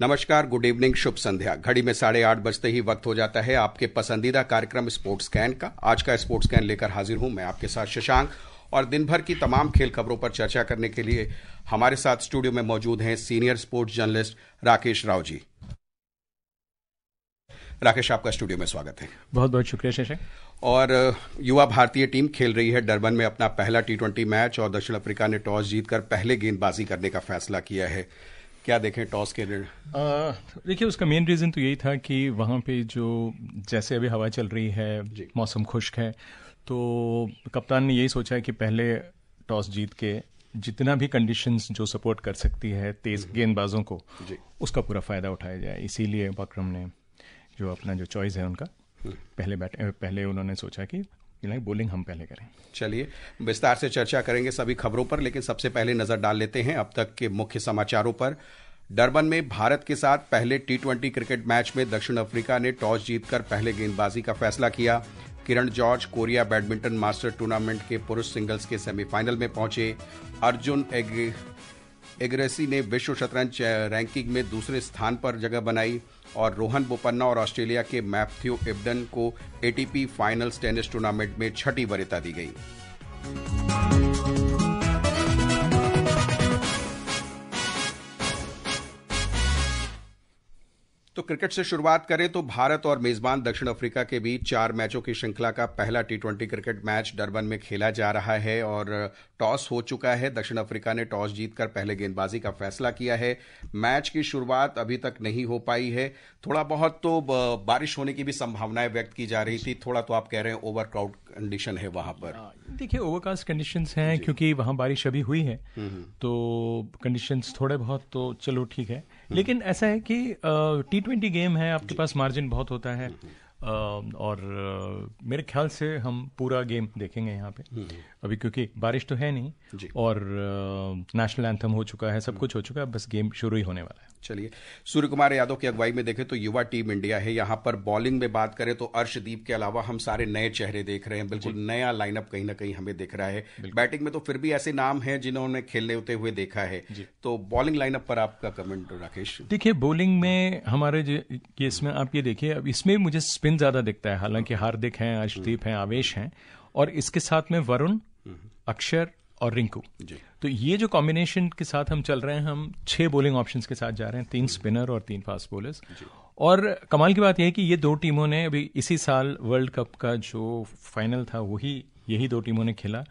नमस्कार good evening शुभ संध्या घड़ी में साढ़े आठ बजते ही वक्त हो जाता है आपके पसंदीदा कार्यक्रम स्पोर्ट्स कैन का आज का स्पोर्ट्स कैन लेकर हाजिर हूं मैं आपके साथ शशांक और दिन भर की तमाम खेल खबरों पर चर्चा करने के लिए हमारे साथ स्टूडियो में मौजूद हैं senior sports journalist Rakesh Rao ji Rakesh आपका स्टूडियो में स्वागत है बहुत बहुत शुक्रिया शशांक और युवा भारतीय टीम खेल रही है डरबन में अपना पहला टी ट्वेंटी मैच और दक्षिण अफ्रीका ने टॉस जीतकर पहले गेंदबाजी करने का फैसला किया है क्या देखें टॉस के ऋण देखिए उसका मेन रीज़न तो यही था कि वहाँ पे जो जैसे अभी हवा चल रही है मौसम खुश्क है तो कप्तान ने यही सोचा है कि पहले टॉस जीत के जितना भी कंडीशंस जो सपोर्ट कर सकती है तेज गेंदबाजों को उसका पूरा फ़ायदा उठाया जाए इसीलिए बकरम ने जो अपना जो चॉइस है उनका हम्म। पहले बैठे पहले उन्होंने सोचा कि खिलाएं बोलिंग हम पहले करें चलिए विस्तार से चर्चा करेंगे सभी खबरों पर लेकिन सबसे पहले नजर डाल लेते हैं अब तक के मुख्य समाचारों पर डरबन में भारत के साथ पहले टी ट्वेंटी क्रिकेट मैच में दक्षिण अफ्रीका ने टॉस जीतकर पहले गेंदबाजी का फैसला किया Kiran George Korea badminton master tournament के पुरुष सिंगल्स के सेमीफाइनल में पहुंचे अर्जुन एग्रेसी ने विश्व शतरंज रैंकिंग में दूसरे स्थान पर जगह बनाई और रोहन बोपन्ना और ऑस्ट्रेलिया के मैथ्यू एबडन को एटीपी फाइनल्स टेनिस टूर्नामेंट में छठी वरीयता दी गई तो क्रिकेट से शुरुआत करें तो भारत और मेजबान दक्षिण अफ्रीका के बीच चार मैचों की श्रृंखला का पहला T twenty cricket match Durban में खेला जा रहा है और टॉस हो चुका है दक्षिण अफ्रीका ने टॉस जीतकर पहले गेंदबाजी का फैसला किया है मैच की शुरुआत अभी तक नहीं हो पाई है थोड़ा बहुत तो बारिश होने की भी संभावनाएं व्यक्त की जा रही थी थोड़ा तो आप कह रहे हैं ओवर क्राउड कंडीशन है वहां पर हाँ, देखिए ओवरकास्ट कंडीशन है क्योंकि वहां बारिश अभी हुई है हम्म, हम्म। तो कंडीशन थोड़े बहुत तो चलो ठीक है लेकिन ऐसा है कि टी ट्वेंटी गेम है आपके पास मार्जिन बहुत होता है हम्म, हम्म। और मेरे ख्याल से हम पूरा गेम देखेंगे यहाँ पे हम्म, अभी क्योंकि बारिश तो है नहीं और नेशनल एंथम हो चुका है सब कुछ हो चुका है बस गेम शुरू ही होने वाला है चलिए सूर्य कुमार यादव की अगुवाई में देखें तो युवा टीम इंडिया है यहाँ पर बॉलिंग में बात करें तो अर्शदीप के अलावा हम सारे नए चेहरे देख रहे हैं बिल्कुल नया लाइनअप कहीं ना कहीं हमें दिख रहा है बैटिंग में तो फिर भी ऐसे नाम है जिन्होंने खेलने होते हुए देखा है तो बॉलिंग लाइनअप पर आपका कमेंट राकेश देखिए बॉलिंग में हमारे केस में आप ये देखिए अब इसमें मुझे स्पिन ज्यादा दिखता है हालांकि हार्दिक है हम्म। अर्शदीप है आवेश है और इसके साथ में वरुण हम्म। अक्षर और रिंकू तो ये जो कॉम्बिनेशन के साथ हम चल रहे हैं हम छह बोलिंग ऑप्शन के साथ जा रहे हैं तीन स्पिनर और तीन फास्ट बोलर्स और कमाल की बात यह है कि ये दो टीमों ने अभी इसी साल वर्ल्ड कप का जो फाइनल था वही यही दो टीमों ने खेला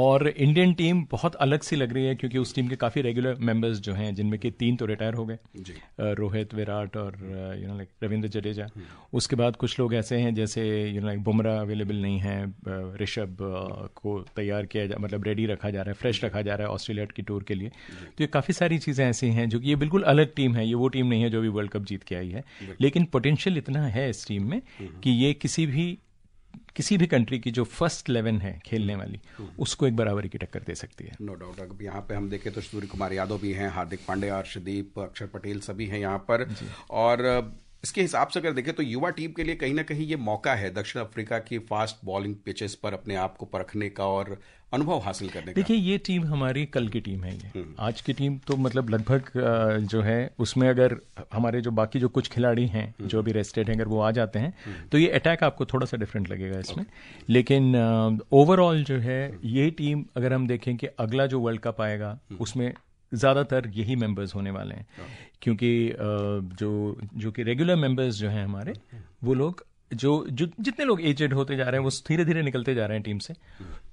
और इंडियन टीम बहुत अलग सी लग रही है क्योंकि उस टीम के काफ़ी रेगुलर मेंबर्स जो हैं जिनमें के तीन तो रिटायर हो गए रोहित विराट और you know like Ravindra Jadeja hmm. उसके बाद कुछ लोग ऐसे हैं जैसे you know like Bumrah available नहीं है ऋषभ को तैयार किया जा मतलब रेडी रखा जा रहा है फ्रेश रखा जा रहा है ऑस्ट्रेलिया की टूर के लिए तो ये काफ़ी सारी चीज़ें ऐसी हैं जो कि ये बिल्कुल अलग टीम है ये वो टीम नहीं है जो भी वर्ल्ड कप जीत के आई है लेकिन पोटेंशियल इतना है इस टीम में हम्म। कि ये किसी भी किसी भी कंट्री की जो फर्स्ट इलेवन है खेलने हम्म। वाली हम्म। उसको एक बराबरी की टक्कर दे सकती है नो डाउट अब यहाँ पे हम देखें तो सूर्य कुमार यादव भी हैं हार्दिक पांडे अर्षदीप अक्षर पटेल सभी हैं यहाँ पर और इसके हिसाब से अगर देखें तो युवा टीम के लिए कहीं ना कहीं ये मौका है दक्षिण अफ्रीका की फास्ट बॉलिंग पिचेस पर अपने आप को परखने का और अनुभव हासिल करने देखिए ये टीम हमारी कल की टीम है ये हम्म। आज की टीम तो मतलब लगभग जो है उसमें अगर हमारे जो बाकी जो कुछ खिलाड़ी हैं हम्म। जो अभी रेस्टेड हैं अगर वो आ जाते हैं हम्म। तो ये अटैक आपको थोड़ा सा डिफरेंट लगेगा इसमें लेकिन ओवरऑल जो है ये टीम अगर हम देखें कि अगला जो वर्ल्ड कप आएगा उसमें ज़्यादातर यही मेंबर्स होने वाले हैं हाँ। क्योंकि जो जो कि रेगुलर मेंबर्स जो हैं हमारे वो लोग जो जो जितने लोग एजेड होते जा रहे हैं वो धीरे धीरे निकलते जा रहे हैं टीम से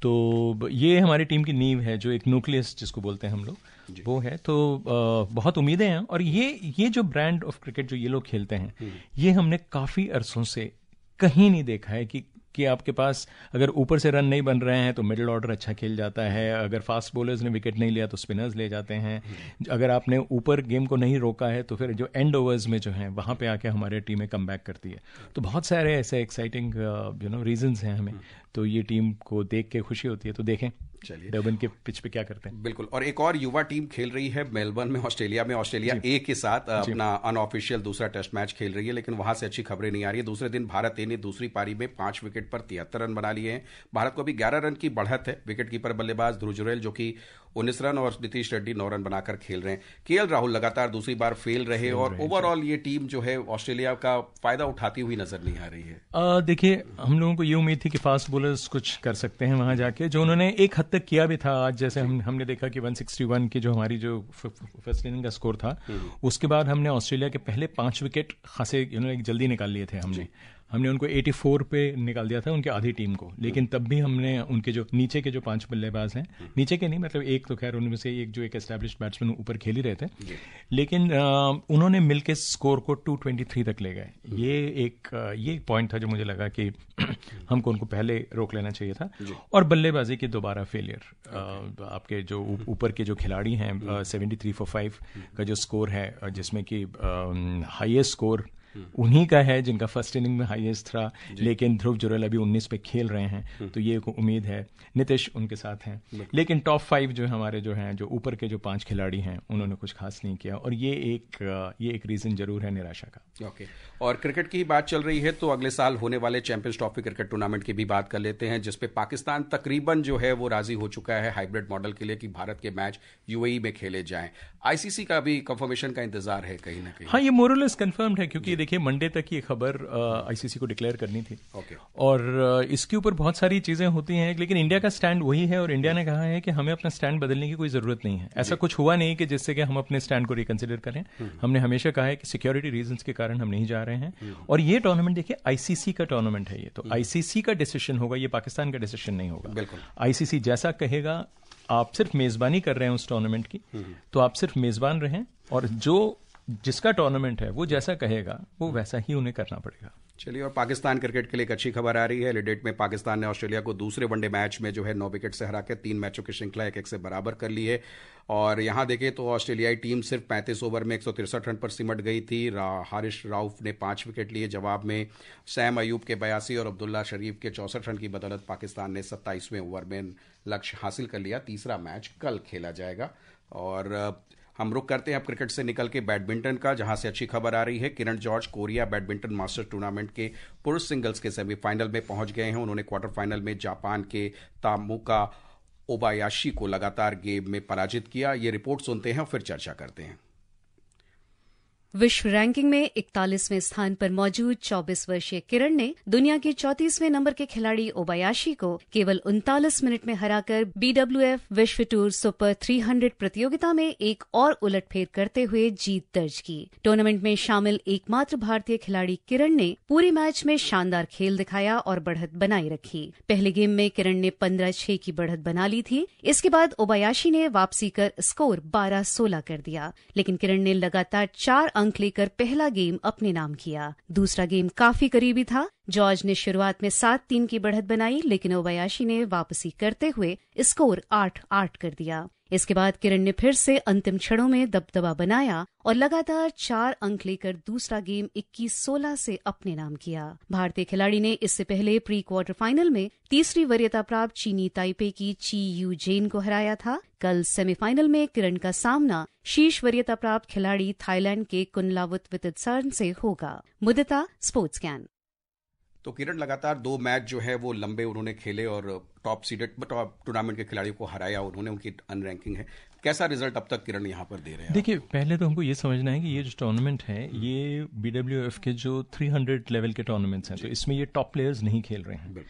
तो ये हमारी टीम की नींव है जो एक न्यूक्लियस जिसको बोलते हैं हम लोग वो है तो बहुत उम्मीदें हैं और ये ये जो ब्रांड ऑफ क्रिकेट जो ये लोग खेलते हैं हम्म। ये हमने काफ़ी अरसों से कहीं नहीं देखा है कि कि आपके पास अगर ऊपर से रन नहीं बन रहे हैं तो मिडिल ऑर्डर अच्छा खेल जाता है अगर फास्ट बॉलर्स ने विकेट नहीं लिया तो स्पिनर्स ले जाते हैं अगर आपने ऊपर गेम को नहीं रोका है तो फिर जो एंड ओवर्स में जो है वहाँ पे आके हमारे टीमें कम बैक करती है तो बहुत सारे ऐसे एक्साइटिंग यू नो रीजन्स हैं हमें तो ये टीम को देख के खुशी होती है तो देखें चलिए डर्बन के पिच पे क्या करते हैं बिल्कुल और एक और युवा टीम खेल रही है मेलबर्न में ऑस्ट्रेलिया में ऑस्ट्रेलिया ए के साथ अपना अनऑफिशियल दूसरा टेस्ट मैच खेल रही है लेकिन वहां से अच्छी खबरें नहीं आ रही है दूसरे दिन भारत ए ने दूसरी पारी में पांच विकेट पर तिहत्तर रन बना लिए हैं भारत को अभी ग्यारह रन की बढ़त है विकेट कीपर बल्लेबाज ध्रुजरेल जो कि उन्नीस रन और नीतीश रेड्डी नौ रन बनाकर खेल रहे हैं के राहुल लगातार दूसरी बार फेल रहे और ओवरऑल ये टीम जो है ऑस्ट्रेलिया का फायदा उठाती हुई नजर नहीं आ रही है देखिए हम लोगों को ये उम्मीद थी कि फास्ट बोलर्स कुछ कर सकते हैं वहां जाके जो उन्होंने एक हद तक किया भी था आज जैसे हम हमने देखा कि 161 की जो हमारी जो फर्स्ट इनिंग का स्कोर था हम्म। उसके बाद हमने ऑस्ट्रेलिया के पहले पांच विकेट खासे जल्दी निकाल लिए थे हमने हमने उनको 84 पे निकाल दिया था उनके आधी टीम को लेकिन तब भी हमने उनके जो नीचे के जो पांच बल्लेबाज हैं हम्म। नीचे के नहीं मतलब एक तो खैर उनमें से एक जो एक एस्टेब्लिश बैट्समैन ऊपर खेल ही रहे थे लेकिन आ, उन्होंने मिल के स्कोर को 223 तक ले गए हम्म। ये एक ये एक पॉइंट था जो मुझे लगा कि हमको उनको पहले रोक लेना चाहिए था और बल्लेबाजी के दोबारा फेलियर आपके जो हम्म। ऊपर के जो खिलाड़ी हैं सेवेंटी थ्री फोर फाइव का जो स्कोर है जिसमें कि हाइएस्ट स्कोर उन्हीं का है जिनका फर्स्ट इनिंग में हाईएस्ट था लेकिन ध्रुव जुरल अभी 19 पे खेल रहे हैं हम्म। तो ये एक उम्मीद है नितिश उनके साथ हैं लेकिन टॉप फाइव जो हमारे जो हैं जो ऊपर के जो पांच खिलाड़ी हैं उन्होंने कुछ खास नहीं किया और ये एक ये एक रीज़न जरूर है निराशा का ओके okay. और क्रिकेट की ही बात चल रही है तो अगले साल होने वाले चैंपियंस ट्रॉफी क्रिकेट टूर्नामेंट की भी बात कर लेते हैं जिसपे पाकिस्तान तकरीबन जो है वो राजी हो चुका है हाइब्रिड मॉडल के लिए कि भारत के मैच यूएई में खेले जाएं आईसीसी का भी कंफर्मेशन का इंतजार है कहीं ना कहीं हाँ ये मोरलेस कंफर्म्ड है क्योंकि देखिए मंडे तक ये खबर आईसीसी को डिक्लेयर करनी थी ओके okay. और इसके ऊपर बहुत सारी चीजें होती हैं लेकिन इंडिया का स्टैंड वही है और इंडिया ने कहा है कि हमें अपना स्टैंड बदलने की कोई जरूरत नहीं है ऐसा कुछ हुआ नहीं कि जिससे कि हम अपने स्टैंड को रिकन्सिडर करें हम्म। हमने हमेशा कहा है कि सिक्योरिटी रीजन के कारण कारण हम नहीं जा रहे हैं और ये टूर्नामेंट देखिए आईसीसी का टूर्नामेंट है ये तो आईसीसी का डिसीशन होगा ये पाकिस्तान का डिसीशन नहीं होगा बिल्कुल आईसीसी जैसा कहेगा आप सिर्फ मेजबानी कर रहे हैं उस टूर्नामेंट की हम्म, हम्म। तो आप सिर्फ मेजबान रहें और जो जिसका टूर्नामेंट है वो जैसा कहेगा वो वैसा ही उन्हें करना पड़ेगा चलिए और पाकिस्तान क्रिकेट के लिए एक अच्छी खबर आ रही है लिडेट में पाकिस्तान ने ऑस्ट्रेलिया को दूसरे वनडे मैच में जो है नौ विकेट से हरा के तीन मैचों की श्रृंखला एक एक से बराबर कर ली है और यहाँ देखें तो ऑस्ट्रेलियाई टीम सिर्फ पैंतीस ओवर में एक रन पर सिमट गई थी रा, हारिश राउफ ने पांच विकेट लिए जवाब में सैम अयूब के बयासी और अब्दुल्ला शरीफ के चौसठ रन की बदौलत पाकिस्तान ने सत्ताईसवें ओवर में लक्ष्य हासिल कर लिया तीसरा मैच कल खेला जाएगा और हम रुक करते हैं अब क्रिकेट से निकल के बैडमिंटन का जहां से अच्छी खबर आ रही है Kiran George Korea badminton masters tournament के पुरुष सिंगल्स के सेमीफाइनल में पहुंच गए हैं उन्होंने क्वार्टर फाइनल में जापान के तामुका ओबायाशी को लगातार गेम में पराजित किया ये रिपोर्ट सुनते हैं और फिर चर्चा करते हैं विश्व रैंकिंग में इकतालीसवें स्थान पर मौजूद 24 वर्षीय किरण ने दुनिया के 34वें नंबर के खिलाड़ी ओबायाशी को केवल उनतालीस मिनट में हराकर बीडब्ल्यूएफ विश्व टूर सुपर 300 प्रतियोगिता में एक और उलटफेर करते हुए जीत दर्ज की टूर्नामेंट में शामिल एकमात्र भारतीय खिलाड़ी किरण ने पूरे मैच में शानदार खेल दिखाया और बढ़त बनाए रखी पहले गेम में किरण ने पंद्रह छह की बढ़त बना ली थी इसके बाद ओबायाशी ने वापसी कर स्कोर बारह सोलह कर दिया लेकिन किरण ने लगातार चार अंक अंक लेकर पहला गेम अपने नाम किया दूसरा गेम काफी करीबी था जॉर्ज ने शुरुआत में सात तीन की बढ़त बनाई लेकिन ओबयाशी ने वापसी करते हुए स्कोर आठ आठ कर दिया इसके बाद किरण ने फिर से अंतिम क्षणों में दबदबा बनाया और लगातार चार अंक लेकर दूसरा गेम 21-16 से अपने नाम किया भारतीय खिलाड़ी ने इससे पहले प्री क्वार्टर फाइनल में तीसरी वरीयता प्राप्त चीनी ताइपे की ची यू जेन को हराया था कल सेमीफाइनल में किरण का सामना शीर्ष वरीयता प्राप्त खिलाड़ी थाईलैंड के कुनलावुत वित से होगा मुद्दता स्पोर्ट्स कैन तो किरण लगातार दो मैच जो है वो लंबे उन्होंने खेले और टॉप सीडेड टॉप टूर्नामेंट के खिलाड़ियों को हराया उन्होंने उनकी अनरैंकिंग है कैसा रिजल्ट अब तक किरण यहाँ पर दे रहे हैं देखिए पहले तो हमको ये समझना है कि ये जो टूर्नामेंट है ये बी के जो 300 लेवल के टूर्नामेंट्स हैं तो इसमें ये टॉप प्लेयर्स नहीं खेल रहे हैं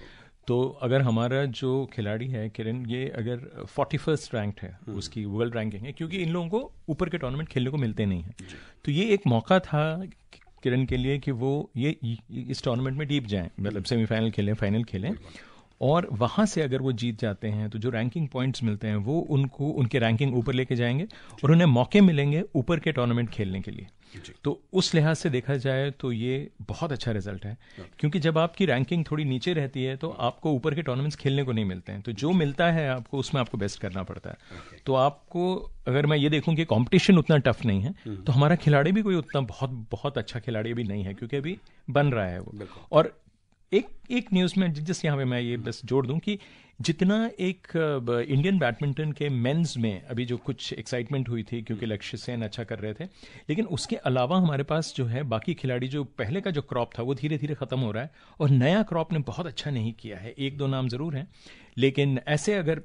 तो अगर हमारा जो खिलाड़ी है किरण ये अगर फोर्टी फर्स्ट रैंक है हम्म। उसकी वर्ल्ड रैंकिंग है क्योंकि इन लोगों को ऊपर के टूर्नामेंट खेलने को मिलते नहीं हैं तो ये एक मौका था किरण के लिए कि वो ये इस टूर्नामेंट में डीप जाएं मतलब सेमीफाइनल खेलें फाइनल खेलें और वहाँ से अगर वो जीत जाते हैं तो जो रैंकिंग पॉइंट्स मिलते हैं वो उनको उनके रैंकिंग ऊपर लेके जाएंगे और उन्हें मौके मिलेंगे ऊपर के टूर्नामेंट खेलने के लिए तो उस लिहाज से देखा जाए तो ये बहुत अच्छा रिजल्ट है हाँ। क्योंकि जब आपकी रैंकिंग थोड़ी नीचे रहती है तो आपको ऊपर के टूर्नामेंट्स खेलने को नहीं मिलते हैं तो जो मिलता है आपको उसमें आपको बेस्ट करना पड़ता है तो आपको अगर मैं ये देखूं कि कंपटीशन उतना टफ नहीं है हम्म। तो हमारा खिलाड़ी भी कोई उतना बहुत बहुत अच्छा खिलाड़ी भी नहीं है क्योंकि अभी बन रहा है वो और एक एक न्यूज़ में जिस यहाँ पे मैं ये बस जोड़ दूं कि जितना एक इंडियन बैडमिंटन के मेंस में अभी जो कुछ एक्साइटमेंट हुई थी क्योंकि हम्म। लक्ष्य सेन अच्छा कर रहे थे लेकिन उसके अलावा हमारे पास जो है बाकी खिलाड़ी जो पहले का जो क्रॉप था वो धीरे धीरे ख़त्म हो रहा है और नया क्रॉप ने बहुत अच्छा नहीं किया है एक दो नाम ज़रूर हैं लेकिन ऐसे अगर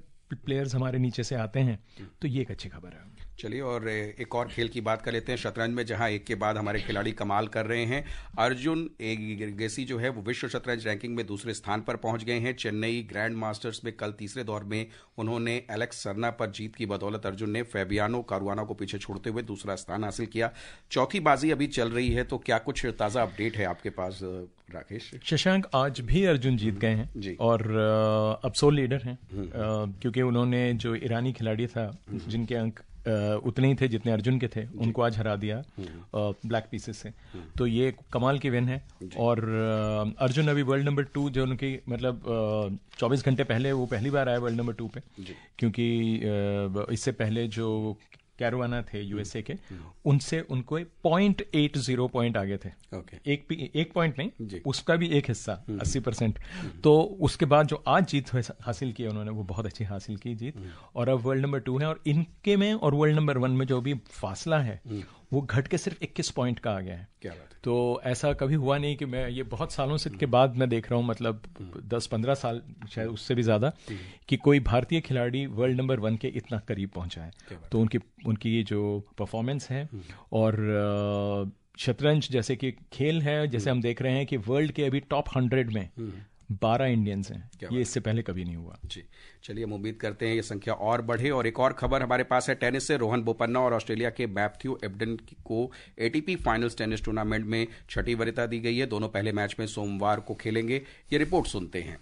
प्लेयर्स हमारे नीचे से आते हैं हम्म। तो ये एक अच्छी खबर है चलिए और एक और खेल की बात कर लेते हैं शतरंज में जहां एक के बाद हमारे खिलाड़ी कमाल कर रहे हैं अर्जुन गेसी जो है वो विश्व शतरंज रैंकिंग में दूसरे स्थान पर पहुंच गए हैं चेन्नई ग्रैंड मास्टर्स में कल तीसरे दौर में उन्होंने एलेक्स सरना पर जीत की बदौलत अर्जुन ने फेबियानो कारुआना को पीछे छोड़ते हुए दूसरा स्थान हासिल किया चौथी बाजी अभी चल रही है तो क्या कुछ ताज़ा अपडेट है आपके पास राकेश शशांक आज भी अर्जुन जीत गए हैं जी। और अब सोल लीडर हैं हम्म। क्योंकि उन्होंने जो ईरानी खिलाड़ी था हम्म। जिनके अंक उतने ही थे जितने अर्जुन के थे उनको आज हरा दिया ब्लैक हम्म। पीसेस से हम्म। तो ये कमाल की विन है और अर्जुन अभी वर्ल्ड नंबर टू जो उनकी मतलब 24 घंटे पहले वो पहली बार आया वर्ल्ड नंबर टू पे क्योंकि इससे पहले जो कैरवाना थे हम्म। यूएसए के हम्म। उनसे उनको पॉइंट एट जीरो पॉइंट आगे थे ओके एक एक पॉइंट नहीं उसका भी एक हिस्सा हम्म। अस्सी परसेंट तो उसके बाद जो आज जीत हासिल की उन्होंने वो बहुत अच्छी हासिल की जीत और अब वर्ल्ड नंबर टू है और इनके में और वर्ल्ड नंबर वन में जो भी फासला है वो घट के सिर्फ 21 पॉइंट का आ गया है क्या बात है तो ऐसा कभी हुआ नहीं कि मैं ये बहुत सालों से के बाद मैं देख रहा हूँ मतलब 10-15 साल शायद उससे भी ज़्यादा हम्म। कि कोई भारतीय खिलाड़ी वर्ल्ड नंबर वन के इतना करीब पहुँचा है तो उनकी उनकी ये जो परफॉर्मेंस है हम्म। और शतरंज जैसे कि खेल है जैसे हम्म। हम देख रहे हैं कि वर्ल्ड के अभी टॉप हंड्रेड में बारह इंडियंस हैं ये इससे पहले कभी नहीं हुआ जी चलिए हम उम्मीद करते हैं ये संख्या और बढ़े और एक और खबर हमारे पास है टेनिस से रोहन बोपन्ना और ऑस्ट्रेलिया के मैथ्यू एबडन को एटीपी फाइनल्स टेनिस टूर्नामेंट में छठी वरिता दी गई है दोनों पहले मैच में सोमवार को खेलेंगे ये रिपोर्ट सुनते हैं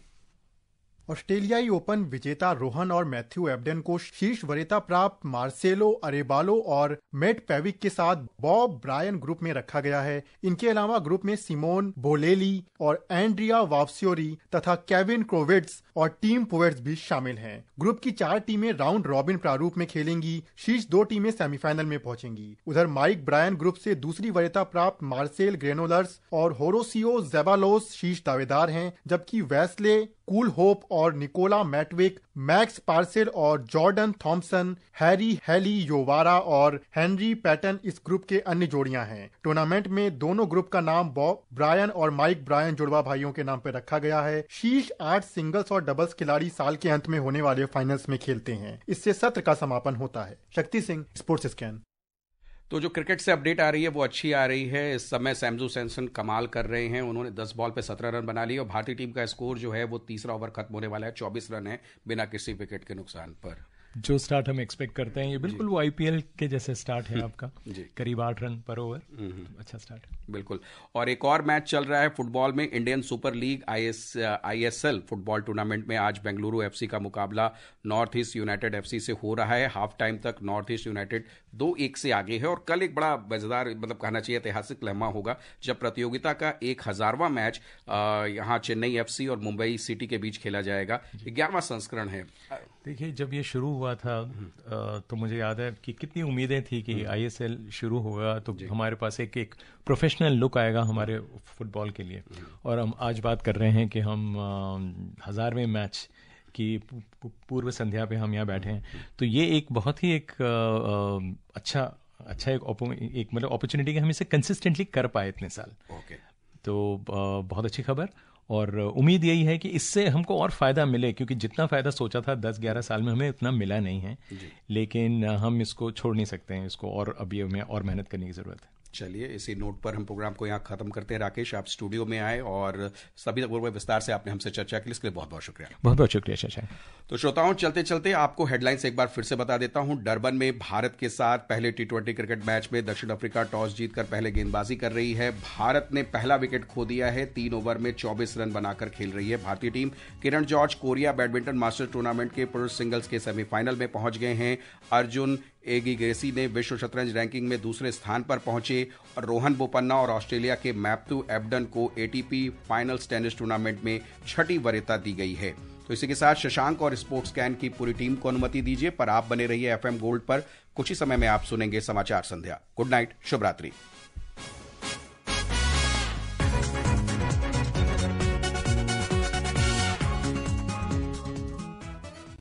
ऑस्ट्रेलियाई ओपन विजेता रोहन और मैथ्यू एबडेन को शीर्ष वरीयता प्राप्त मार्सेलो अरेबालो और मेट पेविक के साथ बॉब ब्रायन ग्रुप में रखा गया है इनके अलावा ग्रुप में सिमोन बोलेली और एंड्रिया वावस्योरी तथा केविन क्रोविड्स और टीम पोवेट्स भी शामिल हैं। ग्रुप की चार टीमें राउंड रॉबिन प्रारूप में खेलेंगी शीर्ष दो टीमें सेमीफाइनल में पहुंचेंगी उधर माइक ब्रायन ग्रुप से दूसरी वरीयता प्राप्त मार्सेल ग्रेनोलर्स और होरोसियो जेबालोस शीर्ष दावेदार हैं जबकि वेस्ले कूल होप और निकोला मैटविक मैक्स पार्सिल और Jordan Thompson Harri Heliovaara और हेनरी पैटन इस ग्रुप के अन्य जोड़ियां हैं टूर्नामेंट में दोनों ग्रुप का नाम बॉब ब्रायन और माइक ब्रायन जुड़वा भाइयों के नाम पर रखा गया है शीर्ष आठ सिंगल्स और डबल्स खिलाड़ी साल के अंत में होने वाले फाइनल्स में खेलते हैं इससे सत्र का समापन होता है शक्ति सिंह स्पोर्ट्स स्कैन तो जो क्रिकेट से अपडेट आ रही है वो अच्छी आ रही है इस समय सैमजू सैमसन कमाल कर रहे हैं उन्होंने 10 बॉल पे 17 रन बना लिए और भारतीय टीम का स्कोर जो है वो तीसरा ओवर खत्म होने वाला है 24 रन है बिना किसी विकेट के नुकसान पर जो स्टार्ट हम एक्सपेक्ट करते हैं ये बिल्कुल वो आईपीएल के जैसे स्टार्ट है हम्म। आपका जी करीब आठ रन पर ओवर हम्म, हम्म। अच्छा स्टार्ट बिल्कुल और एक और मैच चल रहा है फुटबॉल में Indian Super League I S football tournament में आज बेंगलुरु एफसी का मुकाबला नॉर्थ ईस्ट यूनाइटेड एफसी से हो रहा है हाफ टाइम तक नॉर्थ ईस्ट यूनाइटेड दो एक से आगे है और कल एक बड़ा मजेदार मतलब कहना चाहिए ऐतिहासिक लहमा होगा जब प्रतियोगिता का एक हजारवा मैच यहाँ चेन्नई एफ और मुंबई सिटी के बीच खेला जाएगा ग्यारहवा संस्करण है देखिए जब ये शुरू हुआ था तो मुझे याद है कि कितनी उम्मीदें थी कि हम्म। आईएसएल शुरू होगा तो हमारे पास एक एक प्रोफेशनल लुक आएगा हमारे फुटबॉल हम्म। के लिए हम्म। और हम आज बात कर रहे हैं कि हम हजारवें मैच कि पूर्व संध्या पे हम यहाँ बैठे हैं तो ये एक बहुत ही एक अच्छा अच्छा एक एक मतलब अपॉर्चुनिटी कि हम इसे कंसिस्टेंटली कर पाए इतने साल ओके तो बहुत अच्छी खबर और उम्मीद यही है कि इससे हमको और फ़ायदा मिले क्योंकि जितना फ़ायदा सोचा था दस ग्यारह साल में हमें उतना मिला नहीं है लेकिन हम इसको छोड़ नहीं सकते हैं इसको और अभी हमें और मेहनत करने की ज़रूरत है चलिए इसी नोट पर हम प्रोग्राम को यहाँ खत्म करते हैं राकेश आप स्टूडियो में आए और सभी पूर्व विस्तार से आपने हमसे चर्चा की इसके लिए बहुत बहुत शुक्रिया बहुत बहुत शुक्रिया चर्चा तो श्रोताओं चलते चलते आपको हेडलाइंस एक बार फिर से बता देता हूं डरबन में भारत के साथ पहले टी क्रिकेट मैच में दक्षिण अफ्रीका टॉस जीतकर पहले गेंदबाजी कर रही है भारत ने पहला विकेट खो दिया है तीन ओवर में चौबीस रन बनाकर खेल रही है भारतीय team Kiran George Korea badminton master tournament के पुरुष सिंगल्स के सेमीफाइनल में पहुंच गए हैं अर्जुन एगी ग्रेसी ने विश्व शतरंज रैंकिंग में दूसरे स्थान पर पहुंचे और रोहन बोपन्ना और ऑस्ट्रेलिया के मैप्तू एबडन को एटीपी फाइनल्स टेनिस टूर्नामेंट में छठी वरीयता दी गई है तो इसी के साथ शशांक और स्पोर्ट्स कैन की पूरी टीम को अनुमति दीजिए पर आप बने रहिए एफएम गोल्ड पर कुछ ही समय में आप सुनेंगे समाचार संध्या गुड नाइट शुभ रात्रि